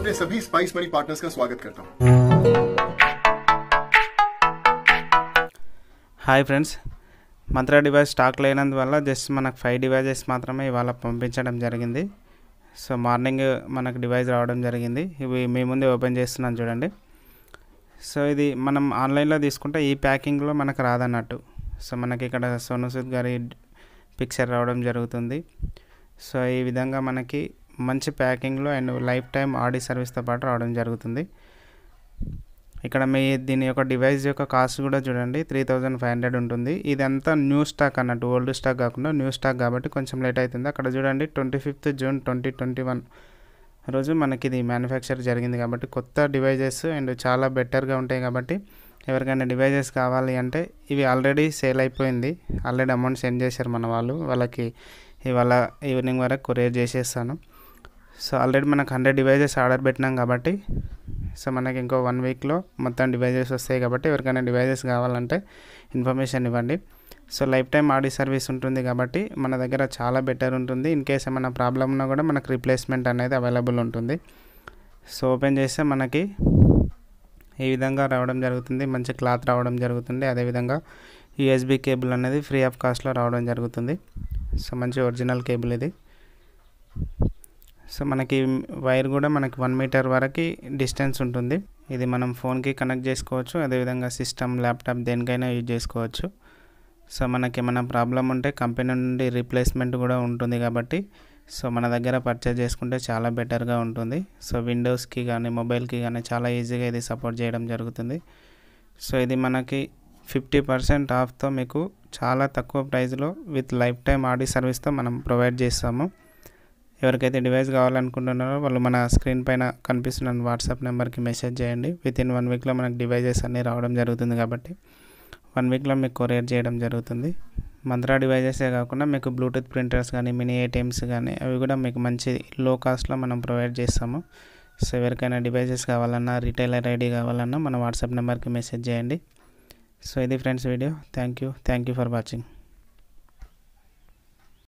अपने सभी spice money partners का स्वागत करता हूँ hi friends Mantra device stock లేనందువల్ల జస్ట్ మనకు ఫైవ్ డివైజెస్ మాత్రమే ఇవాళ పంపించడం జరిగింది సో మార్నింగ్ మనకు డివైజ్ రావడం జరిగింది ఇవి మీ ముందే ఓపెన్ చేస్తున్నాను చూడండి సో ఇది మనం ఆన్లైన్లో తీసుకుంటే ఈ ప్యాకింగ్లో మనకు రాదన్నట్టు సో మనకి ఇక్కడ సోనూసూద్ గారి పిక్చర్ రావడం జరుగుతుంది సో ఈ విధంగా మనకి మంచి ప్యాకింగ్లో అండ్ లైఫ్ టైం ఆడి సర్వీస్తో పాటు రావడం జరుగుతుంది ఇక్కడ మీ దీని యొక్క డివైస్ యొక్క కాస్ట్ కూడా చూడండి త్రీ థౌజండ్ ఫైవ్ హండ్రెడ్ ఉంటుంది ఇదంతా న్యూ స్టాక్ అన్నట్టు ఓల్డ్ స్టాక్ కాకుండా న్యూ స్టాక్ కాబట్టి కొంచెం లేట్ అవుతుంది అక్కడ చూడండి twenty fifth June twenty twenty one రోజు మనకి ఇది మ్యానుఫ్యాక్చర్ జరిగింది కాబట్టి కొత్త డివైజెస్ అండ్ చాలా బెటర్గా ఉంటాయి కాబట్టి ఎవరికైనా డివైజెస్ కావాలి అంటే ఇవి ఆల్రెడీ సేల్ అయిపోయింది ఆల్రెడీ అమౌంట్ సెండ్ చేశారు మన వాళ్ళు వాళ్ళకి ఇవాళ ఈవినింగ్ వరకు కొరియర్ చేసేస్తాను సో ఆల్రెడీ మనకు హండ్రెడ్ డివైజెస్ ఆర్డర్ పెట్టినాం కాబట్టి సో మనకి ఇంకో వన్ వీక్లో మొత్తం డివైజెస్ వస్తాయి కాబట్టి ఎవరికైనా డివైజెస్ కావాలంటే ఇన్ఫర్మేషన్ ఇవ్వండి so life time RD service ఉంటుంది కాబట్టి మన దగ్గర చాలా బెటర్ ఉంటుంది ఇన్ కేస్ ఏమైనా ప్రాబ్లం ఉన్నా కూడా మనకు రీప్లేస్మెంట్ అనేది అవైలబుల్ ఉంటుంది సో ఓపెన్ చేస్తే మనకి ఈ విధంగా రావడం జరుగుతుంది మంచి క్లాత్ రావడం జరుగుతుంది అదేవిధంగా యూఎస్బీ కేబుల్ అనేది ఫ్రీ ఆఫ్ కాస్ట్లో రావడం జరుగుతుంది సో మంచి ఒరిజినల్ కేబుల్ ఇది సో మనకి వైర్ కూడా మనకి వన్ మీటర్ వరకు డిస్టెన్స్ ఉంటుంది ఇది మనం ఫోన్కి కనెక్ట్ చేసుకోవచ్చు అదేవిధంగా సిస్టమ్ ల్యాప్టాప్ దేనికైనా యూజ్ చేసుకోవచ్చు సో మనకి ఏమైనా ప్రాబ్లం ఉంటే కంపెనీ నుండి రీప్లేస్మెంట్ కూడా ఉంటుంది కాబట్టి సో మన దగ్గర పర్చేజ్ చేసుకుంటే చాలా బెటర్గా ఉంటుంది సో విండోస్కి కానీ మొబైల్కి కానీ చాలా ఈజీగా ఇది సపోర్ట్ చేయడం జరుగుతుంది సో ఇది మనకి ఫిఫ్టీ పర్సెంట్ ఆఫ్తో మీకు చాలా తక్కువ ప్రైస్లో విత్ లైఫ్ టైం ఆడి సర్వీస్తో మనం ప్రొవైడ్ చేస్తాము ఎవరికైతే డివైస్ కావాలనుకుంటున్నారో వాళ్ళు మన స్క్రీన్ పైన కనిపిస్తున్న వాట్సాప్ నెంబర్కి మెసేజ్ చేయండి విత్ ఇన్ వన్ వీక్లో మనకు డివైజెస్ అన్నీ రావడం జరుగుతుంది కాబట్టి వన్ వీక్లో మీకు కొరియర్ చేయడం జరుగుతుంది మంత్రా డివైజెసే కాకుండా మీకు బ్లూటూత్ ప్రింటర్స్ కానీ మినీ ఏటీఎమ్స్ కానీ అవి కూడా మీకు మంచి లో కాస్ట్లో మనం ప్రొవైడ్ చేస్తాము సో ఎవరికైనా డివైజెస్ కావాలన్నా రిటైలర్ ఐడి కావాలన్నా మన వాట్సాప్ నెంబర్కి మెసేజ్ చేయండి సో ఇది friends video thank you thank you for watching